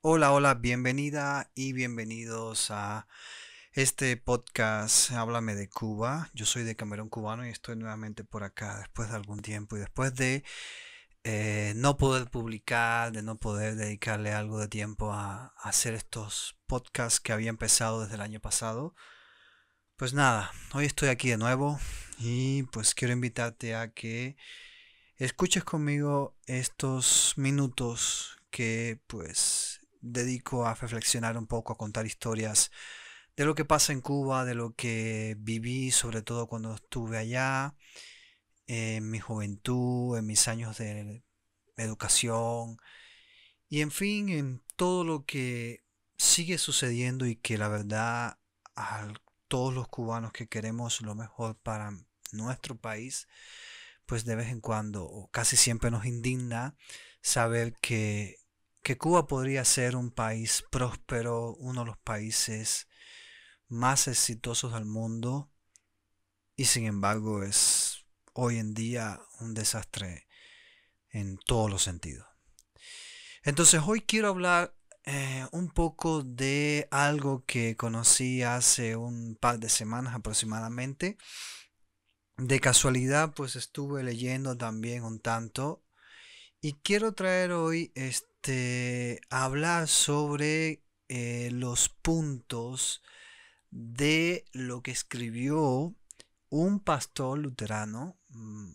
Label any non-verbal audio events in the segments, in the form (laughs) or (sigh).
Hola, hola, bienvenida y bienvenidos a este podcast Háblame de Cuba. Yo soy de Camerún Cubano y estoy nuevamente por acá después de algún tiempo y después de eh, no poder publicar, de no poder dedicarle algo de tiempo a hacer estos podcasts que había empezado desde el año pasado. Pues nada, hoy estoy aquí de nuevo y pues quiero invitarte a que escuches conmigo estos minutos que pues dedico a reflexionar un poco, a contar historias de lo que pasa en Cuba, de lo que viví, sobre todo cuando estuve allá, en mi juventud, en mis años de educación, y en fin, en todo lo que sigue sucediendo y que la verdad a todos los cubanos que queremos lo mejor para nuestro país, pues de vez en cuando o casi siempre nos indigna saber que que Cuba podría ser un país próspero, uno de los países más exitosos del mundo, y sin embargo es hoy en día un desastre en todos los sentidos. Entonces hoy quiero hablar eh, un poco de algo que conocí hace un par de semanas aproximadamente. De casualidad pues estuve leyendo también un tanto y quiero traer hoy, este, hablar sobre eh, los puntos de lo que escribió un pastor luterano mm,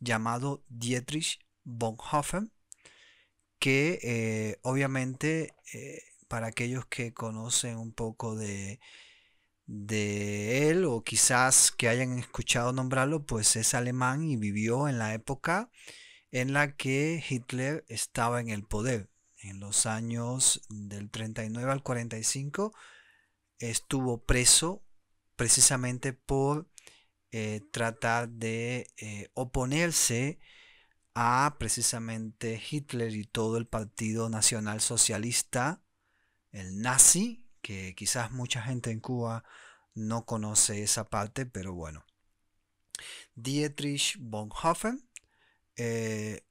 llamado Dietrich Bonhoeffer, que eh, obviamente eh, para aquellos que conocen un poco de, de él o quizás que hayan escuchado nombrarlo, pues es alemán y vivió en la época en la que Hitler estaba en el poder. En los años del 39 al 45 estuvo preso precisamente por eh, tratar de eh, oponerse a precisamente Hitler y todo el Partido Nacional Socialista, el nazi, que quizás mucha gente en Cuba no conoce esa parte, pero bueno. Dietrich Bonhoeffer eh,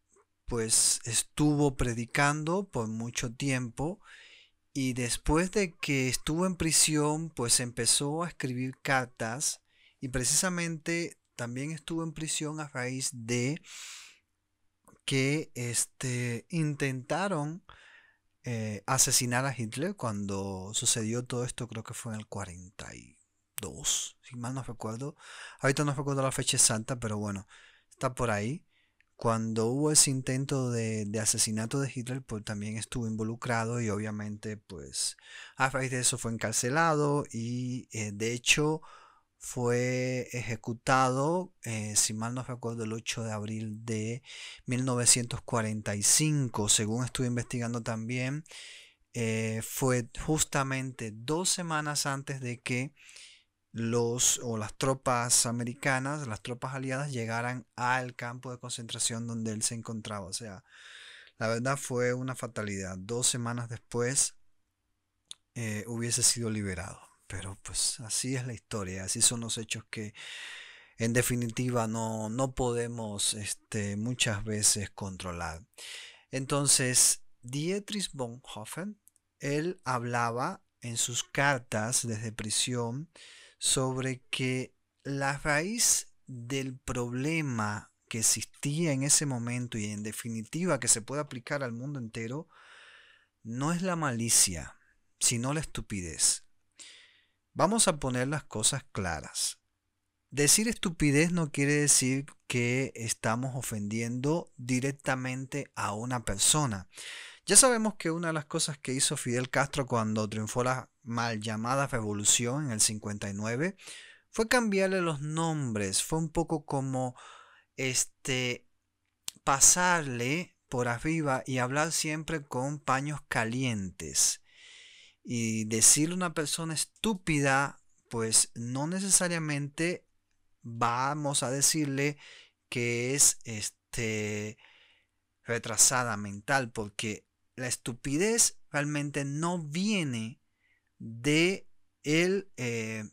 pues estuvo predicando por mucho tiempo y después de que estuvo en prisión, pues empezó a escribir cartas y precisamente también estuvo en prisión a raíz de que este, intentaron eh, asesinar a Hitler cuando sucedió todo esto, creo que fue en el 42, si mal no recuerdo. Ahorita no recuerdo la fecha exacta, pero bueno, está por ahí. Cuando hubo ese intento de, asesinato de Hitler, pues también estuvo involucrado y obviamente pues a raíz de eso fue encarcelado y eh, de hecho fue ejecutado, eh, si mal no recuerdo, el 8 de abril de 1945, según estuve investigando también, eh, fue justamente dos semanas antes de que los o las tropas americanas, las tropas aliadas llegaran al campo de concentración donde él se encontraba. O sea, la verdad fue una fatalidad. Dos semanas después eh, hubiese sido liberado. Pero pues así es la historia, así son los hechos que en definitiva no, no podemos este, muchas veces controlar. Entonces, Dietrich Bonhoeffer, él hablaba en sus cartas desde prisión, sobre que la raíz del problema que existía en ese momento y en definitiva que se puede aplicar al mundo entero, no es la malicia, sino la estupidez. Vamos a poner las cosas claras. Decir estupidez no quiere decir que estamos ofendiendo directamente a una persona. Ya sabemos que una de las cosas que hizo Fidel Castro cuando triunfó la mal llamada revolución en el 59 fue cambiarle los nombres, fue un poco como este pasarle por arriba y hablar siempre con paños calientes. Y decirle una persona estúpida, pues no necesariamente vamos a decirle que es este retrasada mental, porque la estupidez realmente no viene de el eh,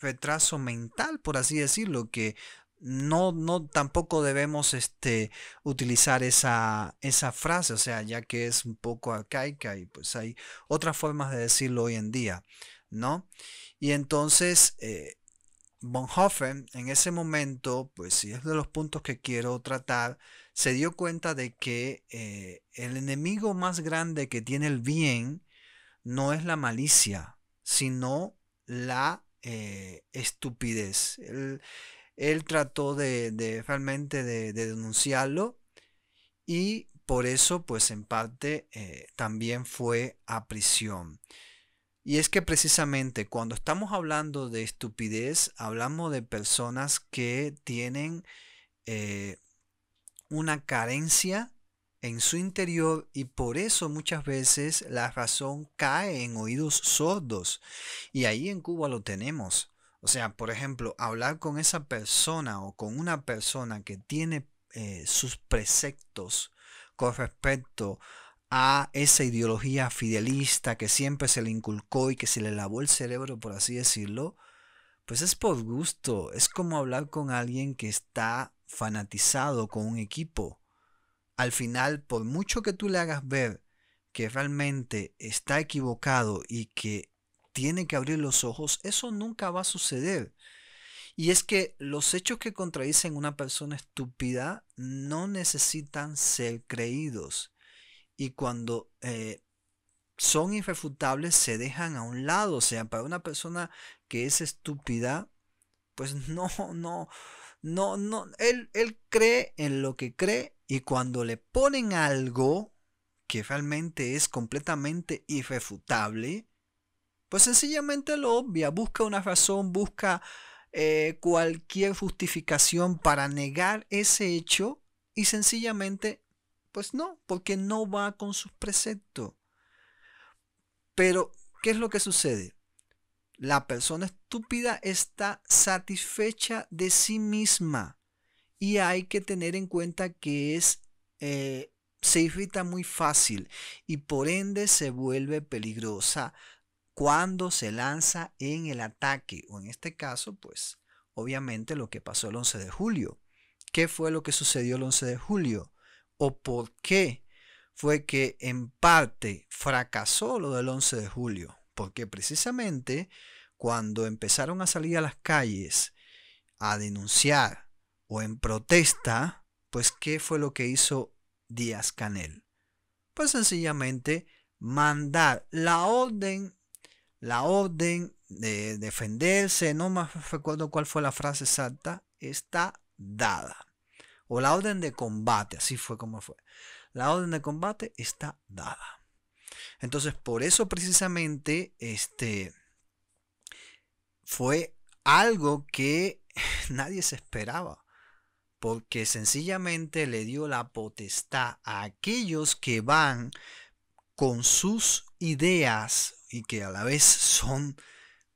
retraso mental, por así decirlo, que no, no tampoco debemos este, utilizar esa, esa frase, o sea, ya que es un poco arcaica y pues hay otras formas de decirlo hoy en día, ¿no? Y entonces, eh, Bonhoeffer en ese momento, pues si es de los puntos que quiero tratar, se dio cuenta de que eh, el enemigo más grande que tiene el bien no es la malicia, sino la eh, estupidez. Él, trató de, realmente de, denunciarlo y por eso, pues en parte, eh, también fue a prisión. Y es que precisamente cuando estamos hablando de estupidez, hablamos de personas que tienen eh, una carencia en su interior y por eso muchas veces la razón cae en oídos sordos. Y ahí en Cuba lo tenemos. O sea, por ejemplo, hablar con esa persona o con una persona que tiene eh, sus preceptos con respecto a esa ideología fidelista que siempre se le inculcó y que se le lavó el cerebro, por así decirlo, pues es por gusto. Es como hablar con alguien que está fanatizado con un equipo al final, por mucho que tú le hagas ver que realmente está equivocado y que tiene que abrir los ojos, eso nunca va a suceder. Y es que los hechos que contradicen una persona estúpida no necesitan ser creídos. Y cuando eh, son irrefutables, se dejan a un lado. O sea, para una persona que es estúpida, pues (laughs) no, no, no, no, él, cree en lo que cree y cuando le ponen algo que realmente es completamente irrefutable, pues sencillamente lo obvia, busca una razón, busca eh, cualquier justificación para negar ese hecho y sencillamente, pues no, porque no va con sus preceptos. Pero, ¿qué es lo que sucede? La persona estúpida está satisfecha de sí misma y hay que tener en cuenta que es eh, se irrita muy fácil y por ende se vuelve peligrosa cuando se lanza en el ataque o en este caso pues obviamente lo que pasó el 11 de julio. ¿Qué fue lo que sucedió el 11 de julio? ¿O por qué fue que en parte fracasó lo del 11 de julio? Porque precisamente cuando empezaron a salir a las calles a denunciar o en protesta, pues ¿qué fue lo que hizo Díaz Canel? Pues sencillamente mandar la orden, la orden de defenderse, no más recuerdo cuál fue la frase exacta, está dada. O la orden de combate, así fue como fue. La orden de combate está dada. Entonces, por eso precisamente, este, fue algo que (laughs) nadie se esperaba, porque sencillamente le dio la potestad a aquellos que van con sus ideas y que a la vez son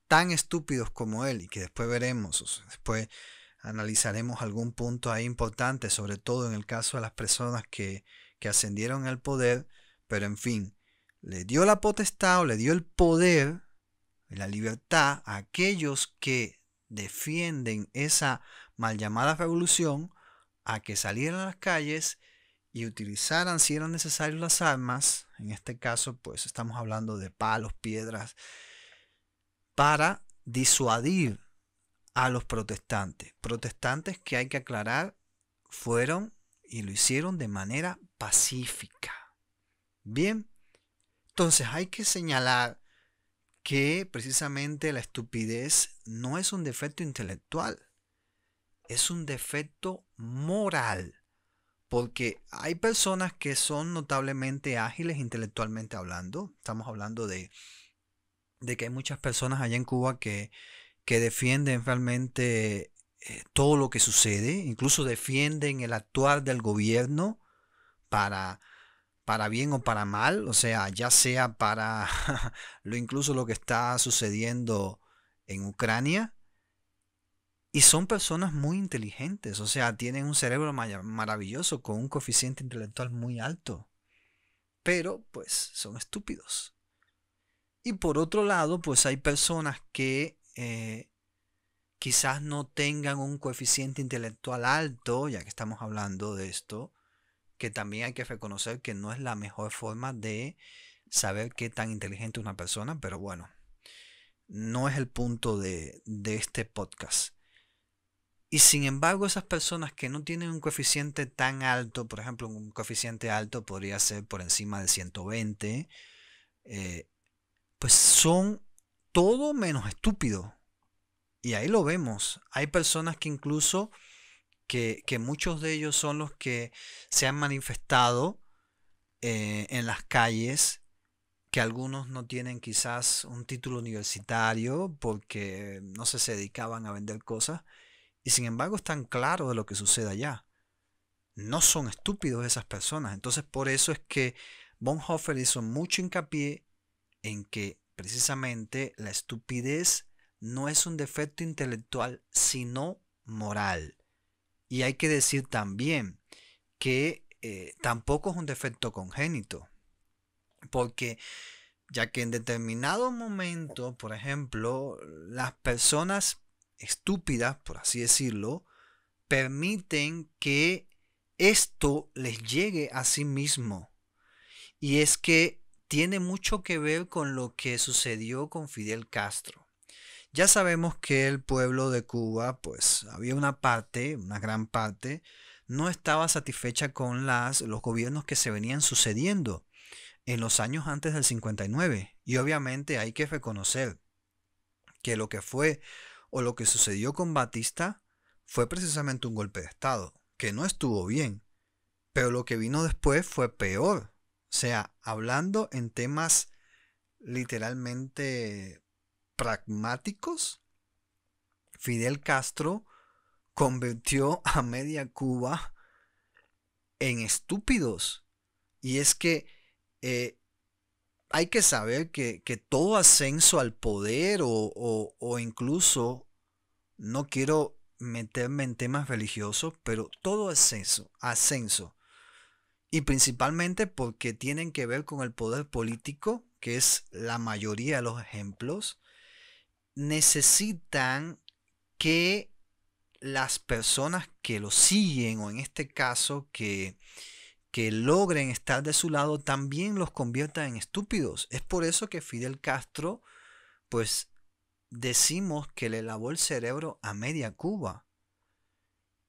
tan estúpidos como él y que después veremos, después analizaremos algún punto ahí importante, sobre todo en el caso de las personas que ascendieron al poder, pero en fin, le dio la potestad o le dio el poder la libertad a aquellos que defienden esa mal llamada revolución a que salieran a las calles y utilizaran si eran necesarios las armas, en este caso pues estamos hablando de palos, piedras, para disuadir a los protestantes. Protestantes que hay que aclarar fueron y lo hicieron de manera pacífica. Bien, entonces hay que señalar que precisamente la estupidez no es un defecto intelectual, es un defecto moral, porque hay personas que son notablemente ágiles intelectualmente hablando, estamos hablando de, de que hay muchas personas allá en Cuba que, que defienden realmente eh, todo lo que sucede, incluso defienden el actuar del gobierno para para bien o para mal, o sea, ya sea para (laughs) lo incluso lo que está sucediendo en Ucrania. Y son personas muy inteligentes, o sea, tienen un cerebro maravilloso con un coeficiente intelectual muy alto. Pero, pues, son estúpidos. Y por otro lado, pues hay personas que eh, quizás no tengan un coeficiente intelectual alto, ya que estamos hablando de esto, que también hay que reconocer que no es la mejor forma de saber qué tan inteligente es una persona, pero bueno, no es el punto de, este podcast. Y sin embargo, esas personas que no tienen un coeficiente tan alto, por ejemplo, un coeficiente alto podría ser por encima de 120, eh, pues son todo menos estúpidos. Y ahí lo vemos. Hay personas que incluso que, muchos de ellos son los que se han manifestado eh, en las calles que algunos no tienen quizás un título universitario porque no se dedicaban a vender cosas y sin embargo están claros de lo que sucede allá. No son estúpidos esas personas. Entonces por eso es que Bonhoeffer hizo mucho hincapié en que precisamente la estupidez no es un defecto intelectual sino moral. Y hay que decir también que eh, tampoco es un defecto congénito, porque ya que en determinado momento, por ejemplo, las personas estúpidas, por así decirlo, permiten que esto les llegue a sí mismo. Y es que tiene mucho que ver con lo que sucedió con Fidel Castro. Ya sabemos que el pueblo de Cuba, pues había una parte, una gran parte, no estaba satisfecha con las, los gobiernos que se venían sucediendo en los años antes del 59. Y obviamente hay que reconocer que lo que fue o lo que sucedió con Batista fue precisamente un golpe de Estado, que no estuvo bien, pero lo que vino después fue peor. O sea, hablando en temas literalmente pragmáticos, Fidel Castro convirtió a media Cuba en estúpidos. Y es que eh, hay que saber que, que, todo ascenso al poder o, o, o incluso, no quiero meterme en temas religiosos, pero todo ascenso, ascenso, y principalmente porque tienen que ver con el poder político, que es la mayoría de los ejemplos, necesitan que las personas que lo siguen, o en este caso que, que logren estar de su lado, también los conviertan en estúpidos. Es por eso que Fidel Castro, pues decimos que le lavó el cerebro a media Cuba.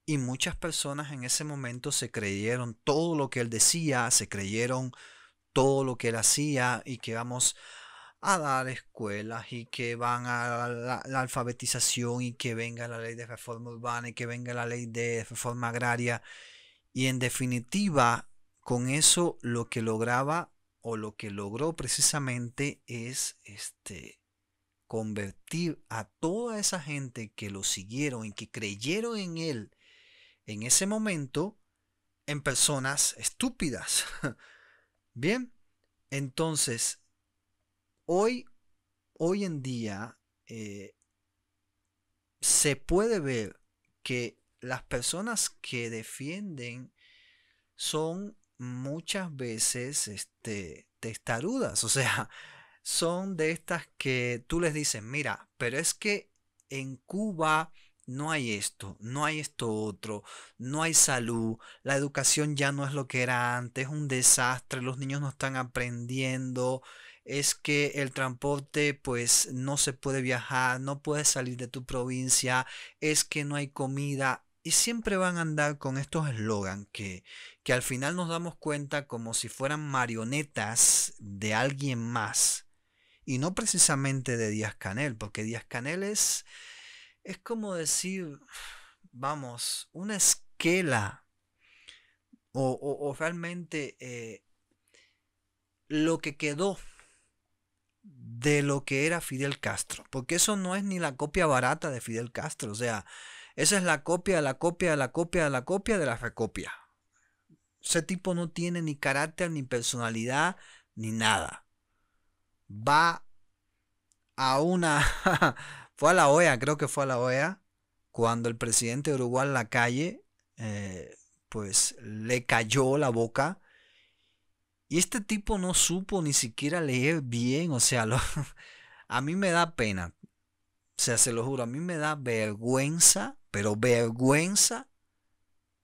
Y muchas personas en ese momento se creyeron todo lo que él decía, se creyeron todo lo que él hacía y que vamos a dar escuelas y que van a la, alfabetización y que venga la ley de reforma urbana y que venga la ley de reforma agraria. Y en definitiva, con eso lo que lograba o lo que logró precisamente es este convertir a toda esa gente que lo siguieron y que creyeron en él en ese momento en personas estúpidas. (laughs) Bien, entonces hoy, hoy en día eh, se puede ver que las personas que defienden son muchas veces este, testarudas, o sea, (laughs) son de estas que tú les dices, mira, pero es que en Cuba no hay esto, no hay esto otro, no hay salud, la educación ya no es lo que era antes, es un desastre, los niños no están aprendiendo, es que el transporte pues no se puede viajar, no puedes salir de tu provincia, es que no hay comida. Y siempre van a andar con estos eslogan que, que al final nos damos cuenta como si fueran marionetas de alguien más. Y no precisamente de Díaz Canel, porque Díaz Canel es, es como decir, vamos, una esquela. O, realmente eh, lo que quedó de lo que era Fidel Castro, porque eso no es ni la copia barata de Fidel Castro, o sea, esa es la copia, la copia, la copia, la copia de la recopia. Ese tipo no tiene ni carácter, ni personalidad, ni nada. Va a una... (laughs) fue a la OEA, creo que fue a la OEA, cuando el presidente de Uruguay en la calle, eh, pues le cayó la boca y este tipo no supo ni siquiera leer bien, o sea, (laughs) a mí me da pena. O sea, se lo juro, a mí me da vergüenza, pero vergüenza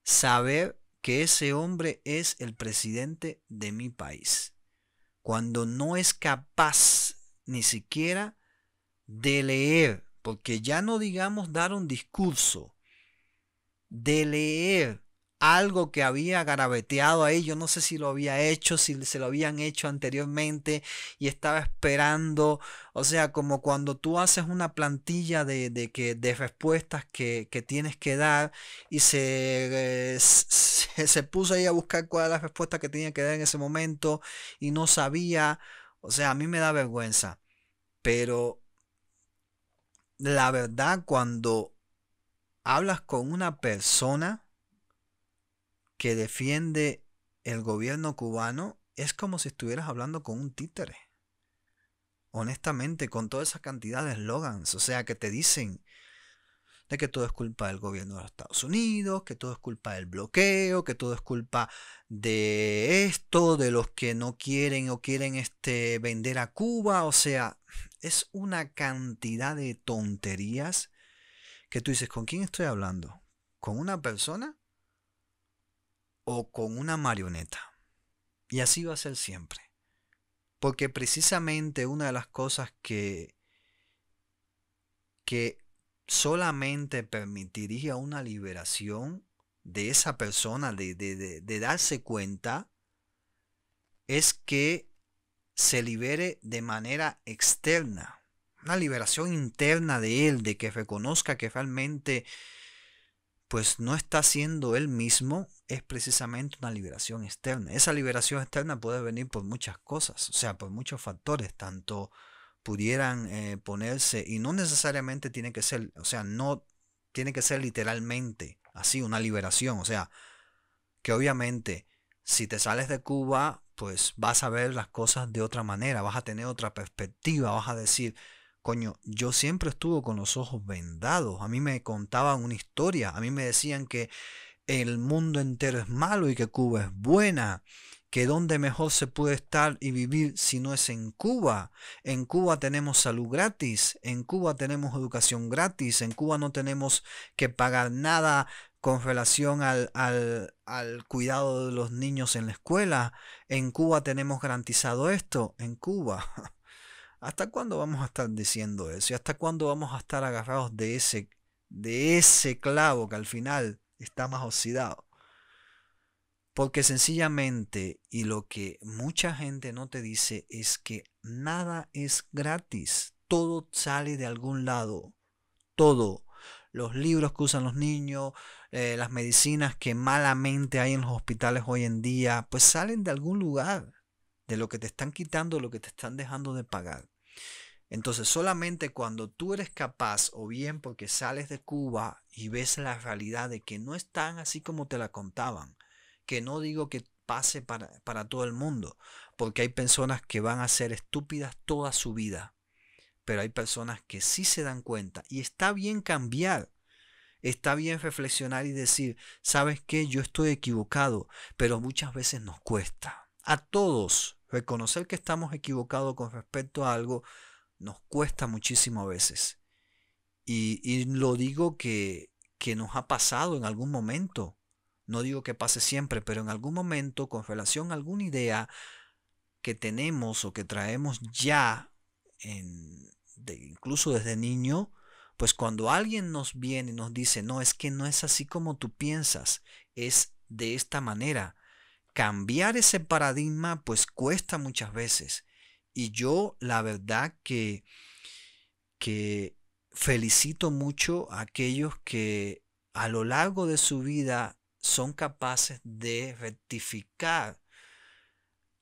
saber que ese hombre es el presidente de mi país. Cuando no es capaz ni siquiera de leer, porque ya no digamos dar un discurso, de leer algo que había garabeteado ahí. Yo no sé si lo había hecho, si se lo habían hecho anteriormente y estaba esperando. O sea, como cuando tú haces una plantilla de, que, de respuestas que, que, tienes que dar y eh, se, se, puso ahí a buscar cuál era la respuesta que tenía que dar en ese momento y no sabía. O sea, a mí me da vergüenza. Pero la verdad, cuando hablas con una persona, que defiende el gobierno cubano es como si estuvieras hablando con un títere. Honestamente, con toda esa cantidad de eslogans, o sea, que te dicen de que todo es culpa del gobierno de los Estados Unidos, que todo es culpa del bloqueo, que todo es culpa de esto, de los que no quieren o quieren este, vender a Cuba, o sea, es una cantidad de tonterías que tú dices, ¿con quién estoy hablando? ¿Con una persona o con una marioneta. Y así va a ser siempre. Porque precisamente una de las cosas que, que solamente permitiría una liberación de esa persona, de, darse cuenta, es que se libere de manera externa, una liberación interna de él, de que reconozca que realmente pues no está siendo él mismo es precisamente una liberación externa. Esa liberación externa puede venir por muchas cosas, o sea, por muchos factores, tanto pudieran eh, ponerse, y no necesariamente tiene que ser, o sea, no tiene que ser literalmente así, una liberación, o sea, que obviamente si te sales de Cuba, pues vas a ver las cosas de otra manera, vas a tener otra perspectiva, vas a decir, coño, yo siempre estuve con los ojos vendados, a mí me contaban una historia, a mí me decían que el mundo entero es malo y que Cuba es buena, que donde mejor se puede estar y vivir si no es en Cuba. En Cuba tenemos salud gratis, en Cuba tenemos educación gratis, en Cuba no tenemos que pagar nada con relación al, cuidado de los niños en la escuela. En Cuba tenemos garantizado esto, en Cuba. (laughs) ¿Hasta cuándo vamos a estar diciendo eso? ¿Y hasta cuándo vamos a estar agarrados de ese, de ese clavo que al final está más oxidado. Porque sencillamente, y lo que mucha gente no te dice es que nada es gratis, todo sale de algún lado, todo. Los libros que usan los niños, eh, las medicinas que malamente hay en los hospitales hoy en día, pues salen de algún lugar, de lo que te están quitando, lo que te están dejando de pagar. Entonces solamente cuando tú eres capaz o bien porque sales de Cuba y ves la realidad de que no es tan así como te la contaban, que no digo que pase para, para todo el mundo, porque hay personas que van a ser estúpidas toda su vida, pero hay personas que sí se dan cuenta y está bien cambiar. Está bien reflexionar y decir, sabes qué? yo estoy equivocado, pero muchas veces nos cuesta. A todos reconocer que estamos equivocados con respecto a algo nos cuesta muchísimo a veces. Y, lo digo que, nos ha pasado en algún momento. No digo que pase siempre, pero en algún momento con relación a alguna idea que tenemos o que traemos ya, incluso desde niño, pues cuando alguien nos viene y nos dice, no, es que no es así como tú piensas, es de esta manera. Cambiar ese paradigma pues cuesta muchas veces. Y yo la verdad que, que felicito mucho a aquellos que a lo largo de su vida son capaces de rectificar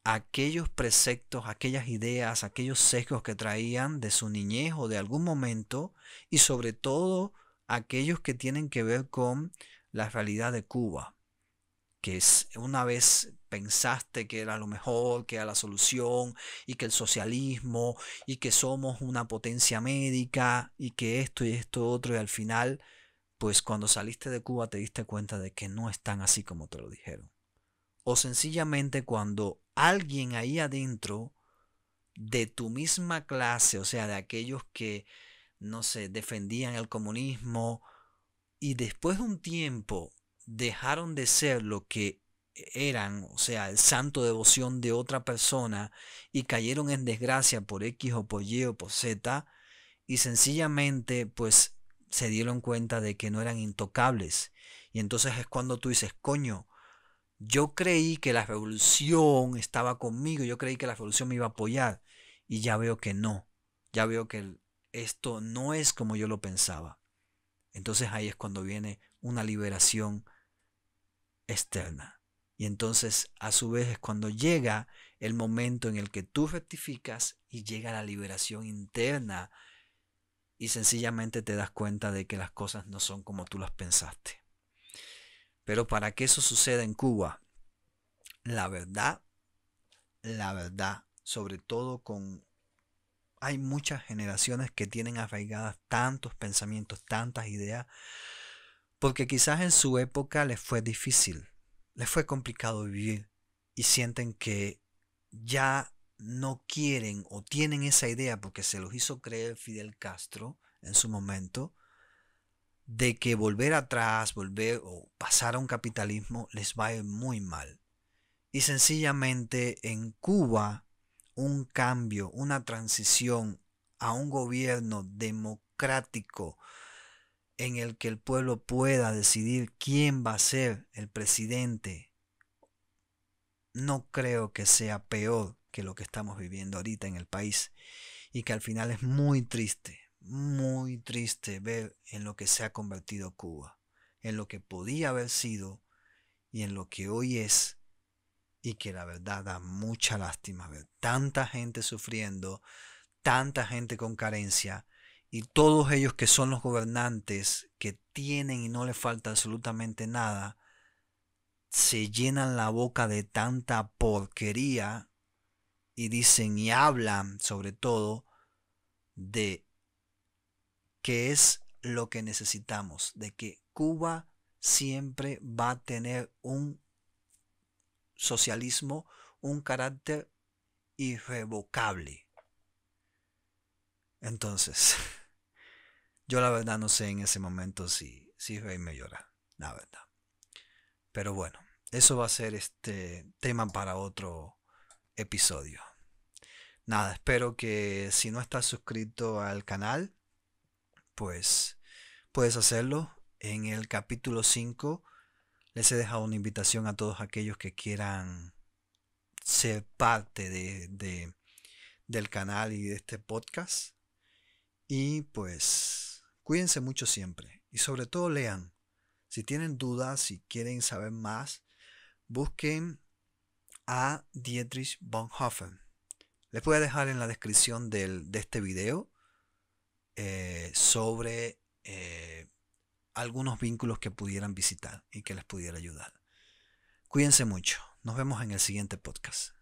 aquellos preceptos, aquellas ideas, aquellos sesgos que traían de su niñez o de algún momento y sobre todo aquellos que tienen que ver con la realidad de Cuba, que es una vez pensaste que era lo mejor, que era la solución, y que el socialismo, y que somos una potencia médica, y que esto y esto otro, y al final, pues cuando saliste de Cuba te diste cuenta de que no están tan así como te lo dijeron. O sencillamente cuando alguien ahí adentro de tu misma clase, o sea, de aquellos que, no sé, defendían el comunismo, y después de un tiempo dejaron de ser lo que eran, o sea, el santo devoción de otra persona y cayeron en desgracia por X o por Y o por Z y sencillamente pues se dieron cuenta de que no eran intocables. Y entonces es cuando tú dices, coño, yo creí que la revolución estaba conmigo, yo creí que la revolución me iba a apoyar y ya veo que no, ya veo que esto no es como yo lo pensaba. Entonces ahí es cuando viene una liberación externa. Y entonces, a su vez, es cuando llega el momento en el que tú rectificas y llega la liberación interna y sencillamente te das cuenta de que las cosas no son como tú las pensaste. Pero para que eso suceda en Cuba, la verdad, la verdad, sobre todo con... Hay muchas generaciones que tienen arraigadas tantos pensamientos, tantas ideas, porque quizás en su época les fue difícil les fue complicado vivir y sienten que ya no quieren o tienen esa idea porque se los hizo creer Fidel Castro en su momento de que volver atrás, volver o pasar a un capitalismo les va a ir muy mal. Y sencillamente en Cuba un cambio, una transición a un gobierno democrático en el que el pueblo pueda decidir quién va a ser el presidente, no creo que sea peor que lo que estamos viviendo ahorita en el país y que al final es muy triste, muy triste ver en lo que se ha convertido Cuba, en lo que podía haber sido y en lo que hoy es y que la verdad da mucha lástima ver tanta gente sufriendo, tanta gente con carencia, y todos ellos que son los gobernantes, que tienen y no le falta absolutamente nada, se llenan la boca de tanta porquería y dicen y hablan sobre todo de qué es lo que necesitamos, de que Cuba siempre va a tener un socialismo, un carácter irrevocable. Entonces, (laughs) Yo la verdad no sé en ese momento si, si Rey me llora, ah, la verdad. Pero bueno, eso va a ser este tema para otro episodio. Nada, espero que si no estás suscrito al canal, pues puedes hacerlo. En el capítulo 5 les he dejado una invitación a todos aquellos que quieran ser parte de del canal y de este podcast. Y pues Cuídense mucho siempre y sobre todo lean. Si tienen dudas, si quieren saber más, busquen a Dietrich Bonhoeffer. Les voy a dejar en la descripción del, de este video eh, sobre eh, algunos vínculos que pudieran visitar y que les pudiera ayudar. Cuídense mucho. Nos vemos en el siguiente podcast.